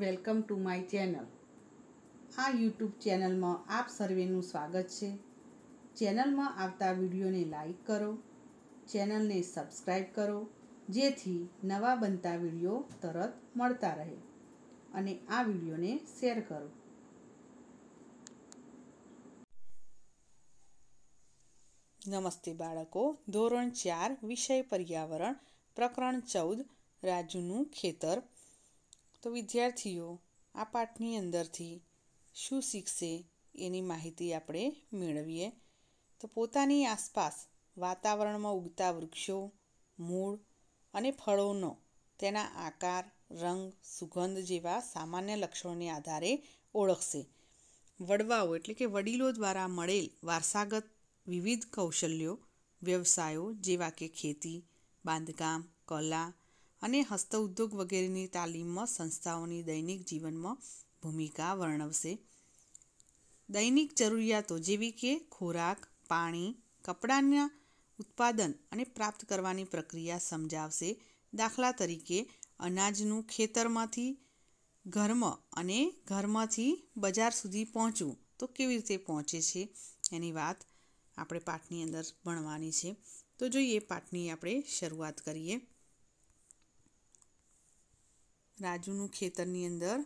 welcome to my channel આ YouTube ચેનલમાં આપ સર્વેનું સ્વાગત છે ચેનલમાં આવતા વિડીયોને લાઈક કરો ચેનલને સબસ્ક્રાઈબ કરો જેથી નવા બનતા વિડીયો તરત મળતા રહે અને આ વિડીયોને શેર કરો નમસ્તે બાળકો ધોરણ ચાર વિષય પર્યાવરણ પ્રકરણ ચૌદ રાજુનું ખેતર તો વિદ્યાર્થીઓ આ પાઠની અંદરથી શું શીખશે એની માહિતી આપણે મેળવીએ તો પોતાની આસપાસ વાતાવરણમાં ઉગતા વૃક્ષો મૂળ અને ફળોનો તેના આકાર રંગ સુગંધ જેવા સામાન્ય લક્ષણોને આધારે ઓળખશે વડવાઓ એટલે કે વડીલો દ્વારા મળેલ વારસાગત વિવિધ કૌશલ્યો વ્યવસાયો જેવા કે ખેતી બાંધકામ કલા અને હસ્ત ઉદ્યોગ વગેરેની તાલીમમાં સંસ્થાઓની દૈનિક જીવનમાં ભૂમિકા વર્ણવશે દૈનિક જરૂરિયાતો જેવી કે ખોરાક પાણી કપડાના ઉત્પાદન અને પ્રાપ્ત કરવાની પ્રક્રિયા સમજાવશે દાખલા તરીકે અનાજનું ખેતરમાંથી ઘરમાં અને ઘરમાંથી બજાર સુધી પહોંચવું તો કેવી રીતે પહોંચે છે એની વાત આપણે પાઠની અંદર ભણવાની છે તો જોઈએ પાઠની આપણે શરૂઆત કરીએ રાજુનું ખેતરની અંદર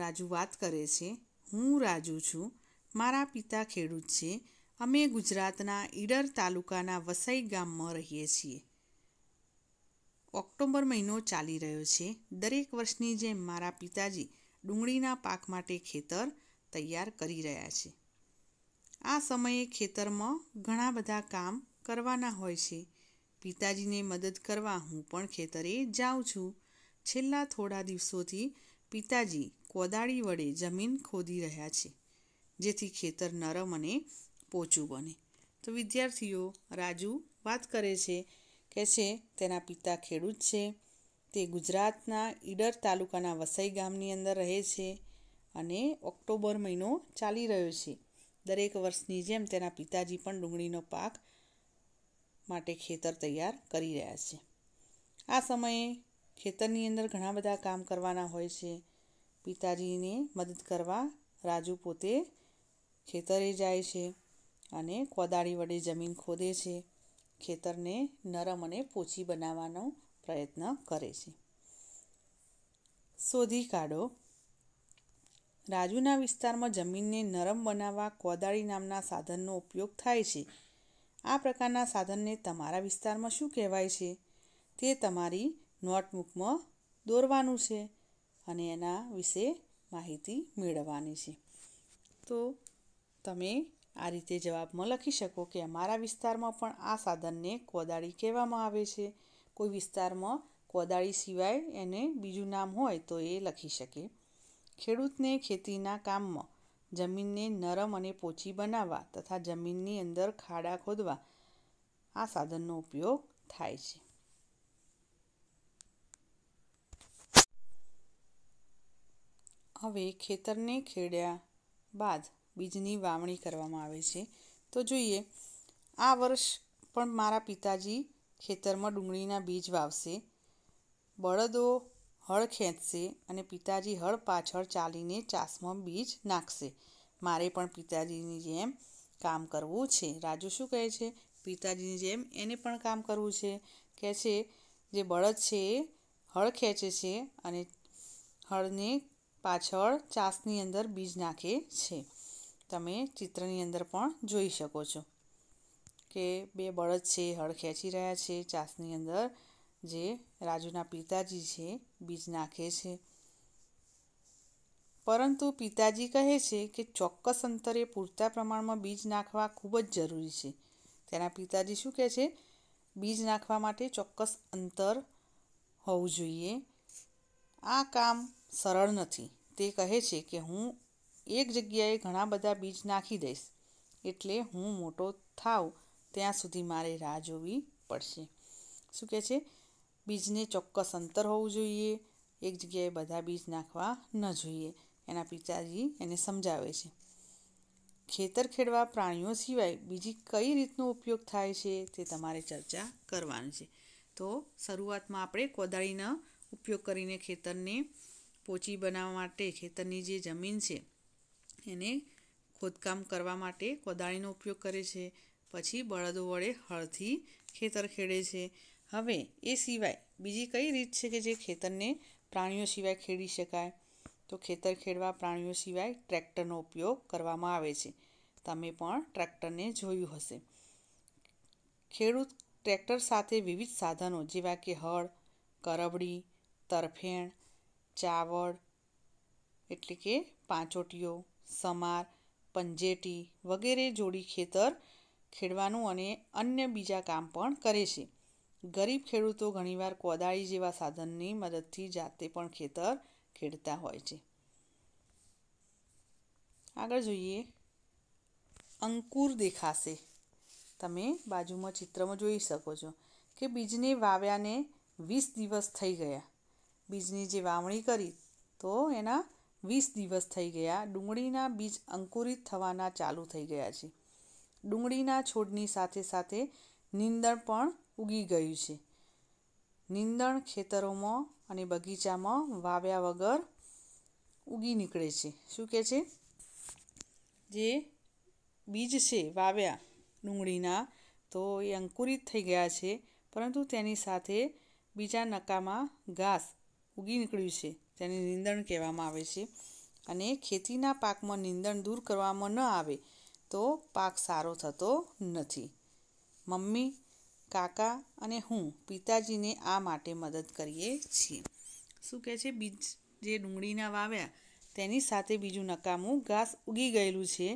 રાજુ વાત કરે છે હું રાજુ છું મારા પિતા ખેડૂત છે અમે ગુજરાતના ઈડર તાલુકાના વસઈ ગામમાં રહીએ છીએ ઓક્ટોબર મહિનો ચાલી રહ્યો છે દરેક વર્ષની જેમ મારા પિતાજી ડુંગળીના પાક માટે ખેતર તૈયાર કરી રહ્યા છે આ સમયે ખેતરમાં ઘણા બધા કામ કરવાના હોય છે પિતાજીને મદદ કરવા હું પણ ખેતરે જાઉં છું છેલ્લા થોડા દિવસોથી પિતાજી કોદાળી વડે જમીન ખોદી રહ્યા છે જેથી ખેતર નરમ અને પોચું બને તો વિદ્યાર્થીઓ રાજુ વાત કરે છે કે છે તેના પિતા ખેડૂત છે તે ગુજરાતના ઈડર તાલુકાના વસઈ ગામની અંદર રહે છે અને ઓક્ટોબર મહિનો ચાલી રહ્યો છે દરેક વર્ષની જેમ તેના પિતાજી પણ ડુંગળીનો પાક માટે ખેતર તૈયાર કરી રહ્યા છે આ સમયે ખેતરની અંદર ઘણા બધા કામ કરવાના હોય છે પિતાજીને મદદ કરવા રાજુ પોતે ખેતરે જાય છે અને કોદાળી વડે જમીન ખોદે છે ખેતરને નરમ અને પોચી બનાવવાનો પ્રયત્ન કરે છે શોધી કાઢો રાજુના વિસ્તારમાં જમીનને નરમ બનાવવા કોદાળી નામના સાધનનો ઉપયોગ થાય છે આ પ્રકારના સાધનને તમારા વિસ્તારમાં શું કહેવાય છે તે તમારી નોટબુકમાં દોરવાનું છે અને એના વિશે માહિતી મેળવવાની છે તો તમે આ રીતે જવાબમાં લખી શકો કે અમારા વિસ્તારમાં પણ આ સાધનને કોદાળી કહેવામાં આવે છે કોઈ વિસ્તારમાં કોદાળી સિવાય એને બીજું નામ હોય તો એ લખી શકે ખેડૂતને ખેતીના કામમાં જમીનને નરમ અને પોચી બનાવવા તથા જમીનની અંદર ખાડા ખોદવા આ સાધનનો ઉપયોગ થાય છે હવે ખેતરને ખેડ્યા બાદ બીજની વાવણી કરવામાં આવે છે તો જોઈએ આ વર્ષ પણ મારા પિતાજી ખેતરમાં ડુંગળીના બીજ વાવશે બળદો હળ ખેંચશે અને પિતાજી હળ પાછળ ચાલીને ચાસમાં બીજ નાખશે મારે પણ પિતાજીની જેમ કામ કરવું છે રાજુ શું કહે છે પિતાજીની જેમ એને પણ કામ કરવું છે કહે છે જે બળદ છે એ હળ ખેંચે છે અને હળને પાછળ ચાસની અંદર બીજ નાખે છે તમે ચિત્રની અંદર પણ જોઈ શકો છો કે બે બળદ છે હળ ખેંચી રહ્યા છે ચાસની અંદર જે રાજુના પિતાજી છે બીજ નાખે છે પરંતુ પિતાજી કહે છે કે ચોક્કસ અંતરે પૂરતા પ્રમાણમાં બીજ નાખવા ખૂબ જ જરૂરી છે તેના પિતાજી શું કહે છે બીજ નાખવા માટે ચોક્કસ અંતર હોવું જોઈએ આ કામ સરળ નથી તે કહે છે કે હું એક જગ્યાએ ઘણા બધા બીજ નાખી દઈશ એટલે હું મોટો થાવ ત્યાં સુધી મારે રાહ જોવી પડશે શું કહે છે બીજને ચોક્કસ અંતર હોવું જોઈએ એક જગ્યાએ બધા બીજ નાખવા ન જોઈએ એના પિતાજી એને સમજાવે છે ખેતર ખેડવા પ્રાણીઓ સિવાય બીજી કઈ રીતનો ઉપયોગ થાય છે તે તમારે ચર્ચા કરવાની છે તો શરૂઆતમાં આપણે કોદાળીના ઉપયોગ કરીને ખેતરને પોચી બનાવવા માટે ખેતરની જે જમીન છે એને ખોદકામ કરવા માટે કોદાળીનો ઉપયોગ કરે છે પછી બળદો વડે હળથી ખેતર ખેડે છે હવે એ સિવાય બીજી કઈ રીત છે કે જે ખેતરને પ્રાણીઓ સિવાય ખેડી શકાય તો ખેતર ખેડવા પ્રાણીઓ સિવાય ટ્રેક્ટરનો ઉપયોગ કરવામાં આવે છે તમે પણ ટ્રેક્ટરને જોયું હશે ખેડૂત ટ્રેક્ટર સાથે વિવિધ સાધનો જેવા કે હળ કરબડી તરફેણ ચાવડ એટલે કે પાંચોટીઓ સમાર પંજેટી વગેરે જોડી ખેતર ખેડવાનું અને અન્ય બીજા કામ પણ કરે છે ગરીબ ખેડૂતો ઘણીવાર કોદાળી જેવા સાધનની મદદથી જાતે પણ ખેતર ખેડતા હોય છે આગળ જોઈએ અંકુર દેખાશે તમે બાજુમાં ચિત્રમાં જોઈ શકો છો કે બીજને વાવ્યાને વીસ દિવસ થઈ ગયા બીજની જે વાવણી કરી તો એના વીસ દિવસ થઈ ગયા ડુંગળીના બીજ અંકુરિત થવાના ચાલુ થઈ ગયા છે ડુંગળીના છોડની સાથે સાથે નીંદણ પણ ઉગી ગયું છે નીંદણ ખેતરોમાં અને બગીચામાં વાવ્યા વગર ઉગી નીકળે છે શું કહે છે જે બીજ છે વાવ્યા ડુંગળીના તો એ અંકુરિત થઈ ગયા છે પરંતુ તેની સાથે બીજા નકામાં ઘાસ ઉગી નીકળ્યું છે તેને નિંદણ કહેવામાં આવે છે અને ખેતીના પાકમાં નિંદણ દૂર કરવામાં ન આવે તો પાક સારો થતો નથી મમ્મી કાકા અને હું પિતાજીને આ માટે મદદ કરીએ છીએ શું કહે છે બીજ જે ડુંગળીના વાવ્યા તેની સાથે બીજું નકામું ઘાસ ઉગી ગયેલું છે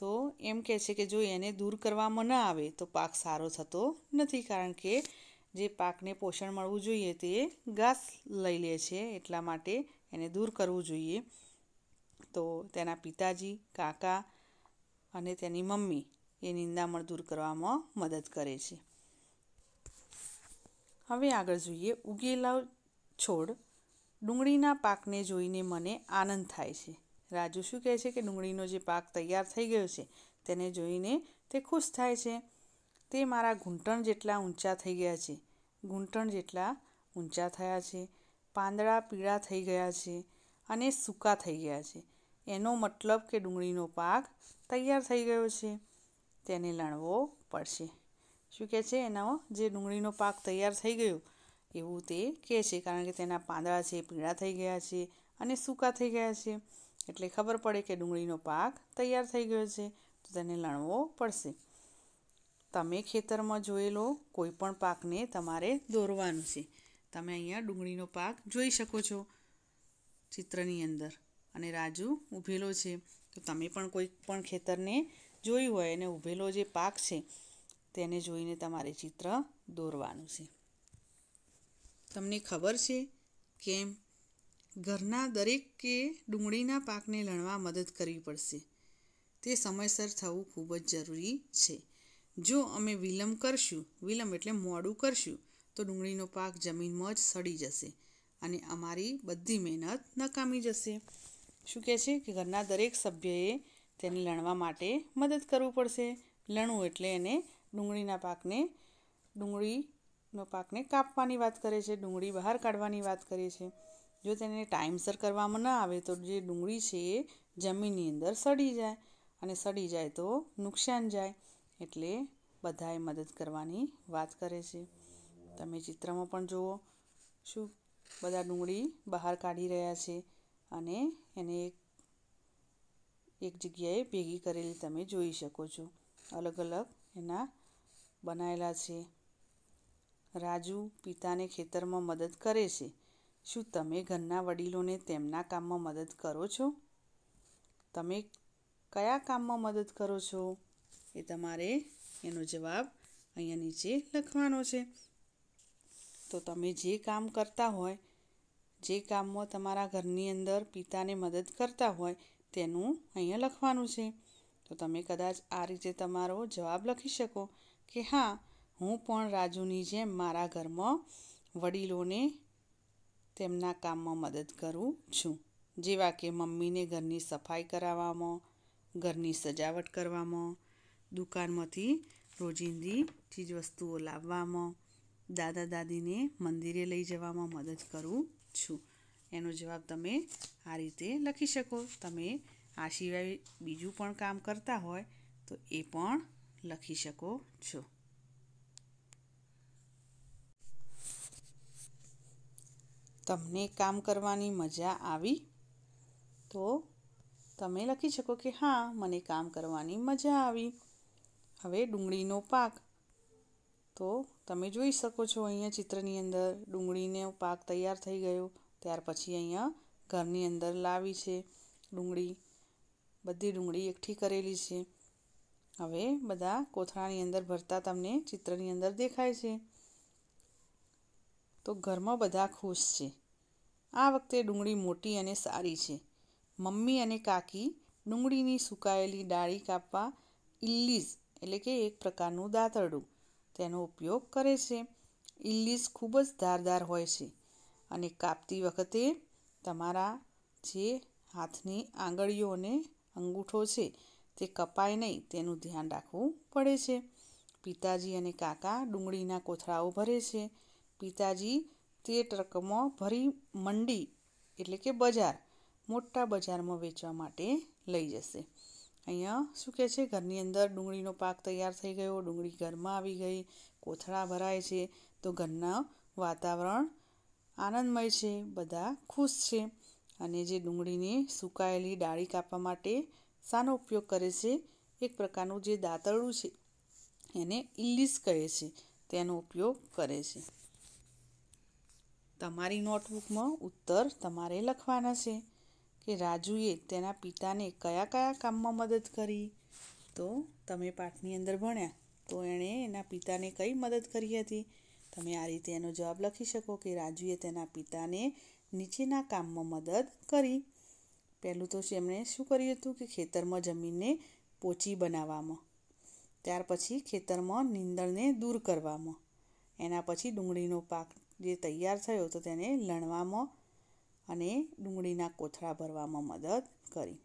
તો એમ કહે છે કે જો એને દૂર કરવામાં ન આવે તો પાક સારો થતો નથી કારણ કે જે પાકને પોષણ મળવું જોઈએ તે ઘાસ લઈ લે છે એટલા માટે એને દૂર કરવું જોઈએ તો તેના પિતાજી કાકા અને તેની મમ્મી એ નિંદામણ દૂર કરવામાં મદદ કરે છે હવે આગળ જોઈએ ઉગેલા છોડ ડુંગળીના પાકને જોઈને મને આનંદ થાય છે રાજુ શું કહે છે કે ડુંગળીનો જે પાક તૈયાર થઈ ગયો છે તેને જોઈને તે ખુશ થાય છે તે મારા ઘૂંટણ જેટલા ઊંચા થઈ ગયા છે ઘૂંટણ જેટલા ઊંચા થયા છે પાંદડા પીળા થઈ ગયા છે અને સૂકા થઈ ગયા છે એનો મતલબ કે ડુંગળીનો પાક તૈયાર થઈ ગયો છે તેને લણવો પડશે શું કહે છે એનો જે ડુંગળીનો પાક તૈયાર થઈ ગયો એવું તે કહે છે કારણ કે તેના પાંદડા છે પીળા થઈ ગયા છે અને સૂકા થઈ ગયા છે એટલે ખબર પડે કે ડુંગળીનો પાક તૈયાર થઈ ગયો છે તો તેને લણવો પડશે તમે ખેતરમાં જોયેલો કોઈ પણ પાકને તમારે દોરવાનું છે તમે અહીંયા ડુંગળીનો પાક જોઈ શકો છો ચિત્રની અંદર અને રાજુ ઊભેલો છે તો તમે પણ કોઈ પણ ખેતરને જોયું હોય અને ઊભેલો જે પાક છે તેને જોઈને તમારે ચિત્ર દોરવાનું છે તમને ખબર છે કેમ ઘરના દરેકે ડુંગળીના પાકને લણવા મદદ કરવી પડશે તે સમયસર થવું ખૂબ જ જરૂરી છે જો અમે વિલંબ કરશું વિલંબ એટલે મોડું કરશું તો ડુંગળીનો પાક જમીનમાં જ સડી જશે અને અમારી બધી મહેનત નકામી જશે શું કહે છે કે ઘરના દરેક સભ્યએ તેને લણવા માટે મદદ કરવું પડશે લણવું એટલે એને ડુંગળીના પાકને ડુંગળીનો પાકને કાપવાની વાત કરે છે ડુંગળી બહાર કાઢવાની વાત કરે છે જો તેને ટાઈમસર કરવામાં ન આવે તો જે ડુંગળી છે એ જમીનની અંદર સડી જાય અને સડી જાય તો નુકસાન જાય એટલે બધાએ મદદ કરવાની વાત કરે છે તમે ચિત્રમાં પણ જુઓ શું બધા ડુંગળી બહાર કાઢી રહ્યા છે અને એને એક જગ્યાએ ભેગી કરેલી તમે જોઈ શકો છો અલગ અલગ એના બનાવેલા છે રાજુ પિતાને ખેતરમાં મદદ કરે છે શું તમે ઘરના વડીલોને તેમના કામમાં મદદ કરો છો તમે કયા કામમાં મદદ કરો છો એ તમારે એનો જવાબ અહીંયા નીચે લખવાનો છે તો તમે જે કામ કરતા હોય જે કામમાં તમારા ઘરની અંદર પિતાને મદદ કરતા હોય તેનું અહીંયા લખવાનું છે તો તમે કદાચ આ રીતે તમારો જવાબ લખી શકો કે હા હું પણ રાજુની જેમ મારા ઘરમાં વડીલોને તેમના કામમાં મદદ કરું છું જેવા કે મમ્મીને ઘરની સફાઈ કરાવવામાં ઘરની સજાવટ કરવામાં દુકાનમાંથી રોજિંદી ચીજવસ્તુઓ લાવવામાં દાદા દાદીને મંદિરે લઈ જવામાં મદદ કરું છું એનો જવાબ તમે આ રીતે લખી શકો તમે આ સિવાય બીજું પણ કામ કરતા હોય તો એ પણ લખી શકો છો તમને કામ કરવાની મજા આવી તો તમે લખી શકો કે હા મને કામ કરવાની મજા આવી હવે ડુંગળીનો પાક તો તમે જોઈ શકો છો અહીંયા ચિત્રની અંદર ડુંગળીનો પાક તૈયાર થઈ ગયો ત્યાર પછી અહીંયા ઘરની અંદર લાવી છે ડુંગળી બધી ડુંગળી એકઠી કરેલી છે હવે બધા કોથળાની અંદર ભરતા તમને ચિત્રની અંદર દેખાય છે તો ઘરમાં બધા ખુશ છે આ વખતે ડુંગળી મોટી અને સારી છે મમ્મી અને કાકી ડુંગળીની સુકાયેલી ડાળી કાપવા ઇલ્લીઝ એટલે કે એક પ્રકારનું દાતરડું તેનો ઉપયોગ કરે છે ઇલ્લીસ ખૂબ જ ધારદાર હોય છે અને કાપતી વખતે તમારા જે હાથની આંગળીઓ અને અંગૂઠો છે તે કપાય નહીં તેનું ધ્યાન રાખવું પડે છે પિતાજી અને કાકા ડુંગળીના કોથળાઓ ભરે છે પિતાજી તે ટ્રકમાં ભરી મંડી એટલે કે બજાર મોટા બજારમાં વેચવા માટે લઈ જશે અહીંયા શું કહે છે ઘરની અંદર ડુંગળીનો પાક તૈયાર થઈ ગયો ડુંગળી ઘરમાં આવી ગઈ કોથળા ભરાય છે તો ઘરના વાતાવરણ આનંદમય છે બધા ખુશ છે અને જે ડુંગળીની સુકાયેલી ડાળી કાપવા માટે શાનો ઉપયોગ કરે છે એક પ્રકારનું જે દાંતરડું છે એને ઇલ્લીસ કહે છે તેનો ઉપયોગ કરે છે તમારી નોટબુકમાં ઉત્તર તમારે લખવાના છે કે રાજુએ તેના પિતાને કયા કયા કામમાં મદદ કરી તો તમે પાઠની અંદર ભણ્યા તો એણે એના પિતાને કઈ મદદ કરી હતી તમે આ રીતે એનો જવાબ લખી શકો કે રાજુએ તેના પિતાને નીચેના કામમાં મદદ કરી પહેલું તો એમણે શું કર્યું હતું કે ખેતરમાં જમીનને પોચી બનાવવામાં ત્યાર પછી ખેતરમાં નીંદણને દૂર કરવામાં એના પછી ડુંગળીનો પાક જે તૈયાર થયો તો તેને લણવામાં અને ડુંગળીના કોથળા ભરવામાં મદદ કરી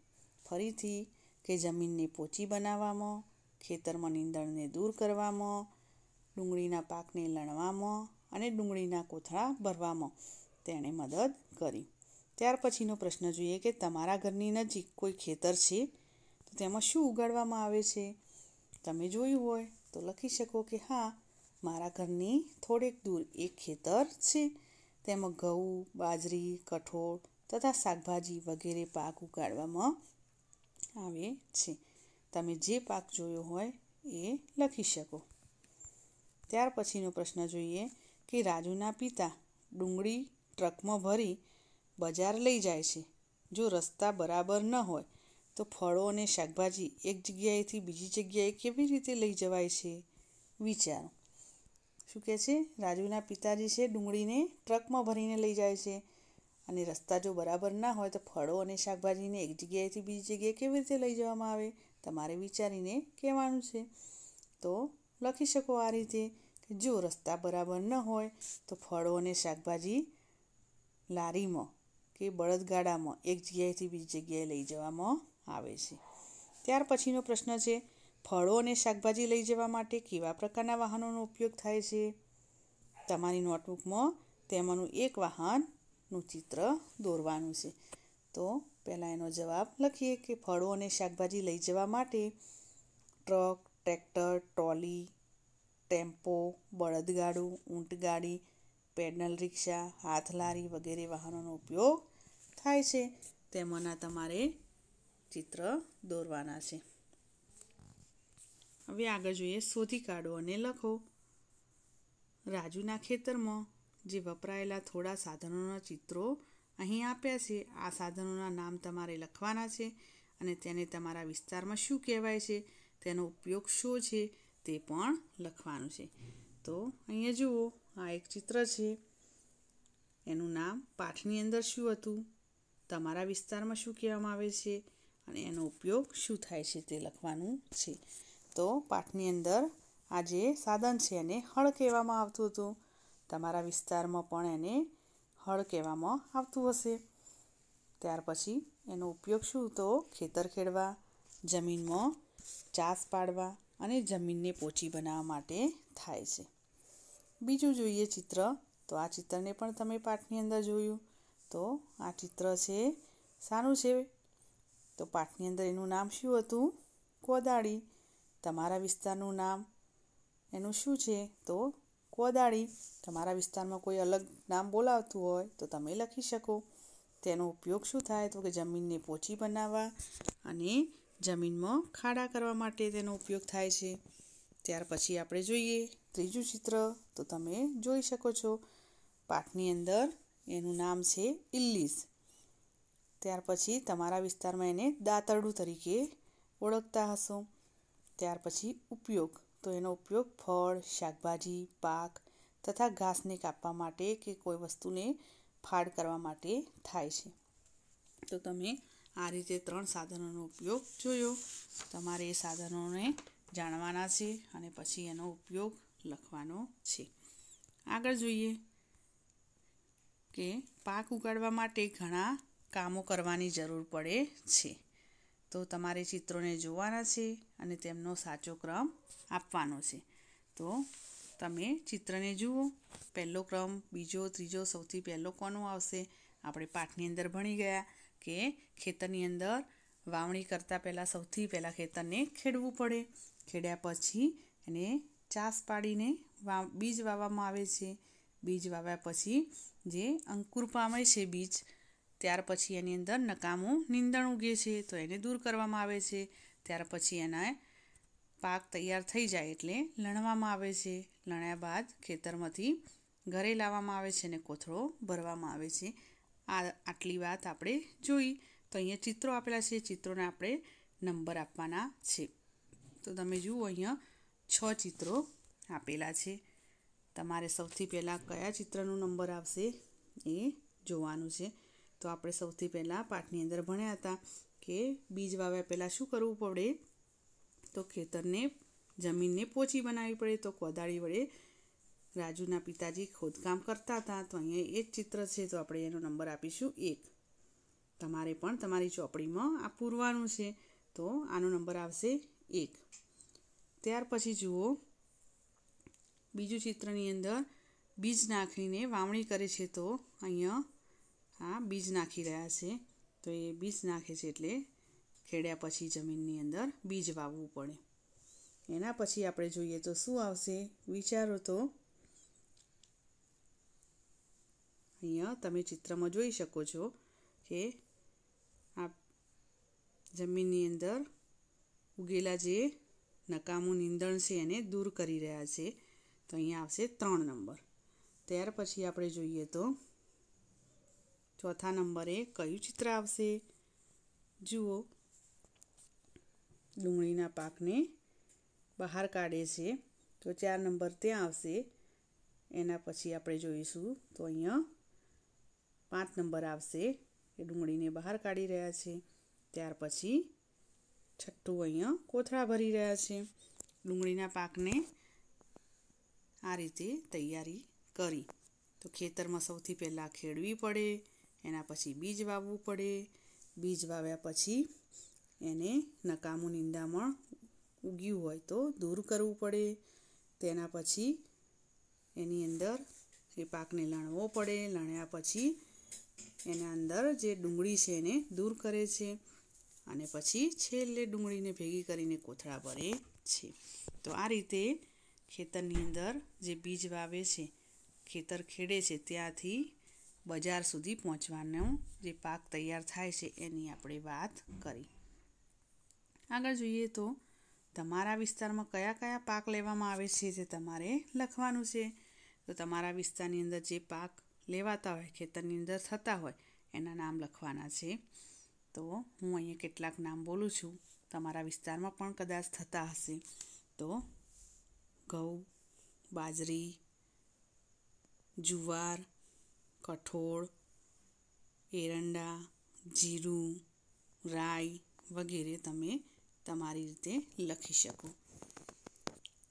ફરીથી કે જમીનને પોચી બનાવવામાં ખેતરમાં નીંદણને દૂર કરવામાં ડુંગળીના પાકને લણવામાં અને ડુંગળીના કોથળા ભરવામાં તેણે મદદ કરી ત્યાર પછીનો પ્રશ્ન જોઈએ કે તમારા ઘરની નજીક કોઈ ખેતર છે તો તેમાં શું ઉગાડવામાં આવે છે તમે જોયું હોય તો લખી શકો કે હા મારા ઘરની થોડેક દૂર એક ખેતર છે તેમાં ઘઉં બાજરી કઠોળ તથા શાકભાજી વગેરે પાક ઉગાડવામાં આવે છે તમે જે પાક જોયો હોય એ લખી શકો ત્યાર પછીનો પ્રશ્ન જોઈએ કે રાજુના પિતા ડુંગળી ટ્રકમાં ભરી બજાર લઈ જાય છે જો રસ્તા બરાબર ન હોય તો ફળો અને શાકભાજી એક જગ્યાએથી બીજી જગ્યાએ કેવી રીતે લઈ જવાય છે વિચારો શું કહે છે રાજુના પિતાજી છે ડુંગળીને ટ્રકમાં ભરીને લઈ જાય છે અને રસ્તા જો બરાબર ના હોય તો ફળો અને શાકભાજીને એક જગ્યાએથી બીજી જગ્યાએ કેવી રીતે લઈ જવામાં આવે તમારે વિચારીને કહેવાનું છે તો લખી શકો આ રીતે કે જો રસ્તા બરાબર ન હોય તો ફળો અને શાકભાજી લારીમાં કે બળદગાડામાં એક જગ્યાએથી બીજી જગ્યાએ લઈ જવામાં આવે છે ત્યાર પછીનો પ્રશ્ન છે ફળો અને શાકભાજી લઈ જવા માટે કેવા પ્રકારના વાહનોનો ઉપયોગ થાય છે તમારી નોટબુકમાં તેમાંનું એક વાહનનું ચિત્ર દોરવાનું છે તો પહેલાં એનો જવાબ લખીએ કે ફળો અને શાકભાજી લઈ જવા માટે ટ્રક ટ્રેક્ટર ટ્રોલી ટેમ્પો બળદગાડું ઊંટગાડી પેડલ રિક્ષા હાથલારી વગેરે વાહનોનો ઉપયોગ થાય છે તેમાંના તમારે ચિત્ર દોરવાના છે હવે આગળ જોઈએ શોધી કાઢો અને લખો રાજુના ખેતરમાં જે વપરાયેલા થોડા સાધનોના ચિત્રો અહીં આપ્યા છે આ સાધનોના નામ તમારે લખવાના છે અને તેને તમારા વિસ્તારમાં શું કહેવાય છે તેનો ઉપયોગ શું છે તે પણ લખવાનું છે તો અહીંયા જુઓ આ એક ચિત્ર છે એનું નામ પાઠની અંદર શું હતું તમારા વિસ્તારમાં શું કહેવામાં આવે છે અને એનો ઉપયોગ શું થાય છે તે લખવાનું છે તો પાઠની અંદર આ જે સાધન છે એને હળ કહેવામાં આવતું હતું તમારા વિસ્તારમાં પણ એને હળ કહેવામાં આવતું હશે ત્યાર પછી એનો ઉપયોગ શું તો ખેતર ખેડવા જમીનમાં ચાસ પાડવા અને જમીનને પોચી બનાવવા માટે થાય છે બીજું જોઈએ ચિત્ર તો આ ચિત્રને પણ તમે પાઠની અંદર જોયું તો આ ચિત્ર છે સારું છે તો પાઠની અંદર એનું નામ શું હતું કોદાળી તમારા વિસ્તારનું નામ એનું શું છે તો કોદાળી તમારા વિસ્તારમાં કોઈ અલગ નામ બોલાવતું હોય તો તમે લખી શકો તેનો ઉપયોગ શું થાય તો કે જમીનને પોચી બનાવવા અને જમીનમાં ખાડા કરવા માટે તેનો ઉપયોગ થાય છે ત્યાર પછી આપણે જોઈએ ત્રીજું ચિત્ર તો તમે જોઈ શકો છો પાઠની અંદર એનું નામ છે ઇલ્લીસ ત્યાર પછી તમારા વિસ્તારમાં એને દાતરડું તરીકે ઓળખતા હશો ત્યાર પછી ઉપયોગ તો એનો ઉપયોગ ફળ શાકભાજી પાક તથા ઘાસને કાપવા માટે કે કોઈ વસ્તુને ફાડ કરવા માટે થાય છે તો તમે આ રીતે ત્રણ સાધનોનો ઉપયોગ જોયો તમારે એ સાધનોને જાણવાના છે અને પછી એનો ઉપયોગ લખવાનો છે આગળ જોઈએ કે પાક ઉગાડવા માટે ઘણા કામો કરવાની જરૂર પડે છે તો તમારે ચિત્રોને જોવાના છે અને તેમનો સાચો ક્રમ આપવાનો છે તો તમે ચિત્રને જુઓ પહેલો ક્રમ બીજો ત્રીજો સૌથી પહેલો કોનો આવશે આપણે પાઠની અંદર ભણી ગયા કે ખેતરની અંદર વાવણી કરતાં પહેલાં સૌથી પહેલાં ખેતરને ખેડવું પડે ખેડ્યા પછી એને ચાસ પાડીને વા બીજ વાવવામાં આવે છે બીજ વાવ્યા પછી જે અંકુર પામે છે બીજ ત્યાર પછી એની અંદર નકામું નીંદણ ઉગે છે તો એને દૂર કરવામાં આવે છે ત્યાર પછી એના પાક તૈયાર થઈ જાય એટલે લણવામાં આવે છે લણ્યા બાદ ખેતરમાંથી ઘરે લાવવામાં આવે છે અને કોથળો ભરવામાં આવે છે આ આટલી વાત આપણે જોઈ તો અહીંયા ચિત્રો આપેલા છે ચિત્રોને આપણે નંબર આપવાના છે તો તમે જુઓ અહીંયા છ ચિત્રો આપેલા છે તમારે સૌથી પહેલાં કયા ચિત્રનું નંબર આવશે એ જોવાનું છે તો આપણે સૌથી પહેલાં પાઠની અંદર ભણ્યા હતા કે બીજ વાવ્યા પહેલાં શું કરવું પડે તો ખેતરને જમીનને પોચી બનાવવી પડે તો કોદાળી વડે રાજુના પિતાજી ખોદકામ કરતા હતા તો અહીંયા એ જ ચિત્ર છે તો આપણે એનો નંબર આપીશું એક તમારે પણ તમારી ચોપડીમાં આ પૂરવાનું છે તો આનો નંબર આવશે એક ત્યાર પછી જુઓ બીજું ચિત્રની અંદર બીજ નાખીને વાવણી કરે છે તો અહીંયા આ બીજ નાખી રહ્યા છે તો એ બીજ નાખે છે એટલે ખેડ્યા પછી જમીનની અંદર બીજ વાવવું પડે એના પછી આપણે જોઈએ તો શું આવશે વિચારો તો અહીંયા તમે ચિત્રમાં જોઈ શકો છો કે આ જમીનની અંદર ઉગેલા જે નકામું નીંદણ છે એને દૂર કરી રહ્યા છે તો અહીંયા આવશે ત્રણ નંબર ત્યાર પછી આપણે જોઈએ તો ચોથા નંબરે કયું ચિત્ર આવશે જુઓ ડુંગળીના પાકને બહાર કાઢે છે તો ચાર નંબર ત્યાં આવશે એના પછી આપણે જોઈશું તો અહીંયા પાંચ નંબર આવશે એ ડુંગળીને બહાર કાઢી રહ્યા છે ત્યાર પછી છઠ્ઠું અહીંયા કોથળા ભરી રહ્યા છે ડુંગળીના પાકને આ રીતે તૈયારી કરી તો ખેતરમાં સૌથી પહેલાં ખેડવી પડે એના પછી બીજ વાવવું પડે બીજ વાવ્યા પછી એને નકામું નિંદામણ ઉગ્યું હોય તો દૂર કરવું પડે તેના પછી એની અંદર એ પાકને લણવો પડે લણ્યા પછી એના અંદર જે ડુંગળી છે એને દૂર કરે છે અને પછી છેલ્લે ડુંગળીને ભેગી કરીને કોથળા ભરે છે તો આ રીતે ખેતરની અંદર જે બીજ વાવે છે ખેતર ખેડે છે ત્યાંથી બજાર સુધી પહોંચવાનું જે પાક તૈયાર થાય છે એની આપણે વાત કરી આગળ જોઈએ તો તમારા વિસ્તારમાં કયા કયા પાક લેવામાં આવે છે તે તમારે લખવાનું છે તો તમારા વિસ્તારની અંદર જે પાક લેવાતા હોય ખેતરની અંદર થતા હોય એના નામ લખવાના છે તો હું અહીંયા કેટલાક નામ બોલું છું તમારા વિસ્તારમાં પણ કદાચ થતા હશે તો ઘઉં બાજરી જુવાર કઠોળ એરંડા જીરું રાઈ વગેરે તમે તમારી રીતે લખી શકો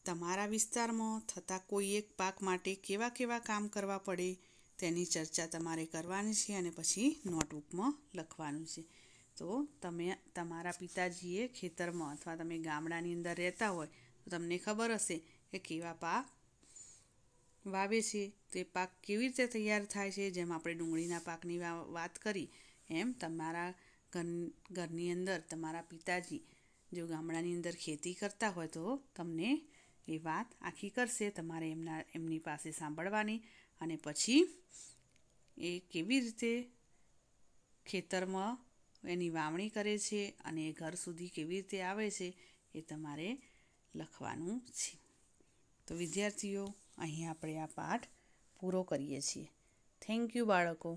તમારા વિસ્તારમાં થતા કોઈ એક પાક માટે કેવા કેવા કામ કરવા પડે તેની ચર્ચા તમારે કરવાની છે અને પછી નોટબુકમાં લખવાનું છે તો તમે તમારા પિતાજીએ ખેતરમાં અથવા તમે ગામડાની અંદર રહેતા હોય તો તમને ખબર હશે કે કેવા પાક વાવે છે તે પાક કેવી રીતે તૈયાર થાય છે જેમ આપણે ડુંગળીના પાકની વાત કરી એમ તમારા ઘર ઘરની અંદર તમારા પિતાજી જો ગામડાની અંદર ખેતી કરતા હોય તો તમને એ વાત આખી કરશે તમારે એમના એમની પાસે સાંભળવાની અને પછી એ કેવી રીતે ખેતરમાં એની વાવણી કરે છે અને એ ઘર સુધી કેવી રીતે આવે છે એ તમારે લખવાનું છે તો વિદ્યાર્થીઓ અહીં આપણે આ પાઠ પૂરો કરીએ છીએ થેન્ક યુ બાળકો